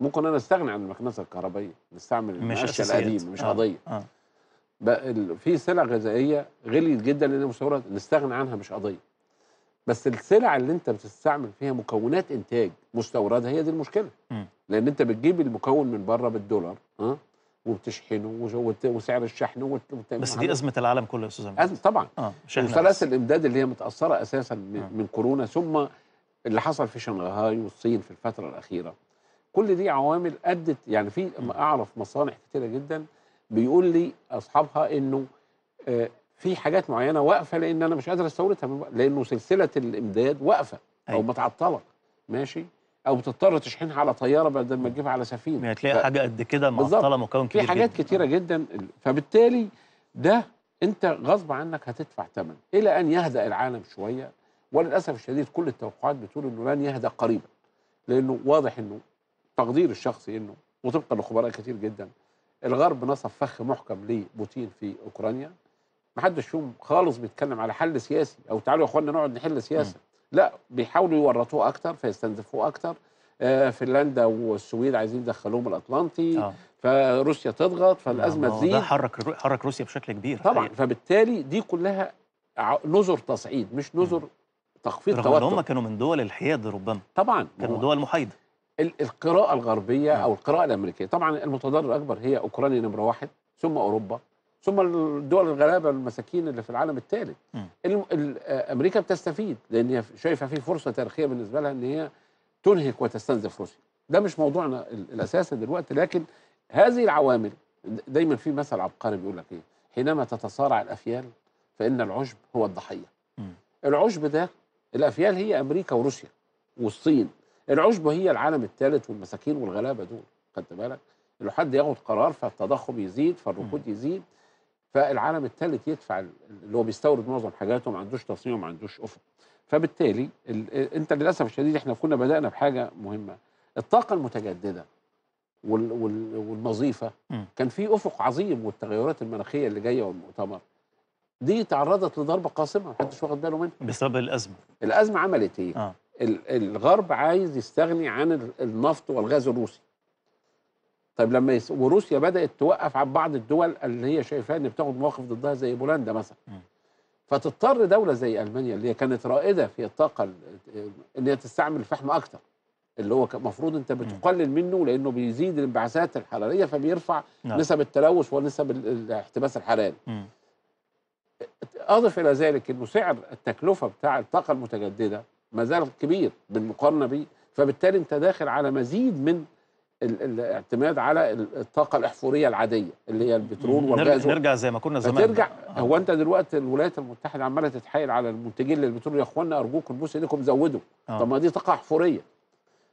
ممكن انا استغنى عن المكنسه الكهربائيه نستعمل المقشه القديم مش آه، قضيه آه. آه. في سلع غذائيه غليت جدا لان مستورد نستغنى عنها مش قضيه بس السلع اللي انت بتستعمل فيها مكونات انتاج مستورده هي دي المشكله م. لان انت بتجيب المكون من بره بالدولار ها آه، وبتشحنه وسعر الشحن وت... بس دي ازمه العالم كله يا استاذ ازمه طبعا اه وسلاسل الامداد اللي هي متاثره اساسا آه. من, آه. من كورونا ثم اللي حصل في شنغهاي والصين في الفتره الاخيره كل دي عوامل ادت يعني في اعرف مصانع كتيره جدا بيقول لي اصحابها انه آه، في حاجات معينه واقفه لان انا مش قادر استوردها لانه سلسله الامداد واقفه او أيوة. متعطله ماشي او بتضطر تشحنها على طياره بدل ما تجيبها على سفينه يعني ف... حاجه قد كده معطله مكون كبير في حاجات جداً. كتيره آه. جدا فبالتالي ده انت غصب عنك هتدفع ثمن الى ان يهدا العالم شويه وللاسف الشديد كل التوقعات بتقول انه لن يهدا قريبا لانه واضح انه تقدير الشخصي انه وطبقا لخبراء كثير جدا الغرب نصب فخ محكم لبوتين في اوكرانيا ما حدش فيهم خالص بيتكلم على حل سياسي او تعالوا يا اخوانا نقعد نحل سياسه م. لا بيحاولوا يورطوه اكتر فيستنزفوه اكتر آه فنلندا والسويد عايزين يدخلوهم الاطلنطي آه. فروسيا تضغط فالازمه تزيد ده حرك حرك روسيا بشكل كبير طبعا حقيقة. فبالتالي دي كلها نذر تصعيد مش نذر تخفيض رغم توتر هم كانوا من دول الحياد ربما طبعا كانوا دول محايده القراءه الغربيه نعم. او القراءه الامريكيه طبعا المتضرر الاكبر هي اوكرانيا نمره واحد ثم اوروبا ثم الدول الغلابه المساكين اللي في العالم الثالث آه، امريكا بتستفيد لان هي شايفه في فرصه تاريخيه بالنسبه لها ان هي تنهك وتستنزف روسيا ده مش موضوعنا الاساسي دلوقتي لكن هذه العوامل دايما في مثل عبقري بيقول لك ايه حينما تتصارع الافيال فان العشب هو الضحيه العشب ده الافيال هي امريكا وروسيا والصين العشبة هي العالم الثالث والمساكين والغلابة دول خدت بالك لو حد ياخد قرار فالتضخم يزيد فالركود يزيد فالعالم الثالث يدفع اللي هو بيستورد معظم حاجاته ما عندوش تصنيع وما عندوش افق فبالتالي انت للاسف الشديد احنا كنا بدانا بحاجه مهمه الطاقه المتجدده والنظيفه كان في افق عظيم والتغيرات المناخيه اللي جايه والمؤتمر دي تعرضت لضربه قاصمه محدش واخد باله منها بسبب الازمه الازمه عملت ايه؟ آه. الغرب عايز يستغني عن النفط والغاز الروسي طيب لما يس... وروسيا بدات توقف عن بعض الدول اللي هي شايفاها ان بتاخد مواقف ضدها زي بولندا مثلا فتضطر دوله زي المانيا اللي هي كانت رائده في الطاقه ان هي تستعمل الفحم اكتر اللي هو المفروض انت بتقلل منه لانه بيزيد الانبعاثات الحراريه فبيرفع نعم. نسب التلوث ونسب الاحتباس الحراري اضف الى ذلك انه سعر التكلفه بتاع الطاقه المتجدده ما زال كبير بالمقارنه بيه فبالتالي انت داخل على مزيد من الاعتماد على الطاقه الاحفوريه العاديه اللي هي البترول والغاز نرجع زي ما كنا زمان ترجع آه. هو انت دلوقتي الولايات المتحده عماله تتحايل على المنتجين للبترول يا اخوانا ارجوكم بصوا ايديكم زودوا آه. طب ما دي طاقه احفوريه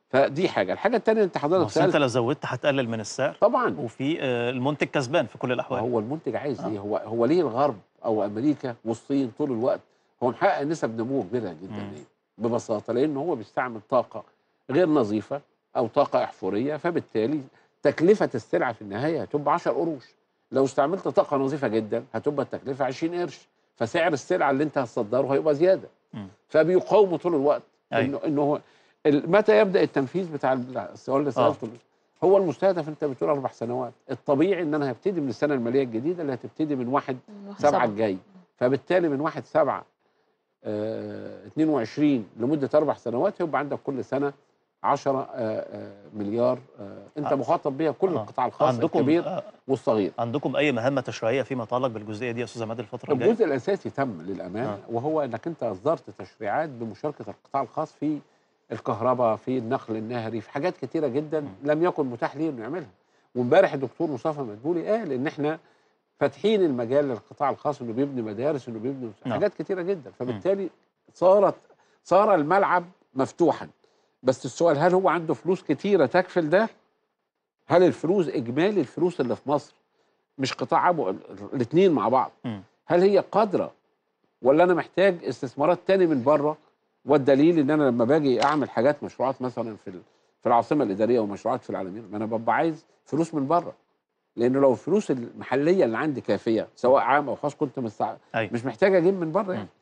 فدي حاجه الحاجه الثانيه انت حضرتك انت لو زودت هتقلل من السعر طبعا وفي آه، المنتج كسبان في كل الاحوال هو المنتج عايز ايه هو هو ليه الغرب او امريكا والصين طول الوقت هو محقق نسب نمو كبيره جدا ليه ببساطه لان هو بيستعمل طاقه غير نظيفه او طاقه احفوريه فبالتالي تكلفه السلعه في النهايه هتبقى 10 قروش لو استعملت طاقه نظيفه جدا هتبقى التكلفه 20 قرش فسعر السلعه اللي انت هتصدره هيبقى زياده فبيقاوموا طول الوقت أيوه. انه انه هو متى يبدا التنفيذ بتاع السؤال اللي آه. سالته هو المستهدف انت بتقول اربع سنوات الطبيعي ان انا هبتدي من السنه الماليه الجديده اللي هتبتدي من 1 7 الجاي فبالتالي من 1 7 22 آه، لمده اربع سنوات يبقى عندك كل سنه 10 آه، آه، مليار انت مخاطب بيها كل القطاع الخاص عندكم الكبير والصغير عندكم اي مهمه تشريعيه فيما يتعلق بالجزئيه دي يا استاذ عماد الفتره الجايه الجزء الاساسي تم للامانه آه. وهو انك انت اصدرت تشريعات بمشاركه القطاع الخاص في الكهرباء في النقل النهري في حاجات كتيره جدا لم يكن متاح ليه انه يعملها وامبارح الدكتور مصطفى مدبولي قال ان احنا فاتحين المجال للقطاع الخاص انه بيبني مدارس انه بيبني نعم. حاجات كتيره جدا فبالتالي صارت صار الملعب مفتوحا بس السؤال هل هو عنده فلوس كتيره تكفل ده هل الفلوس اجمالي الفلوس اللي في مصر مش قطاع ابو الاثنين مع بعض م. هل هي قادره ولا انا محتاج استثمارات تاني من بره والدليل ان انا لما باجي اعمل حاجات مشروعات مثلا في في العاصمه الاداريه ومشروعات في العالمين ما انا ببقى عايز فلوس من بره لانه لو الفلوس المحليه اللي عندي كافيه سواء عام او خاص كنت مستع... أيوة. مش محتاج اجيب من بره يعني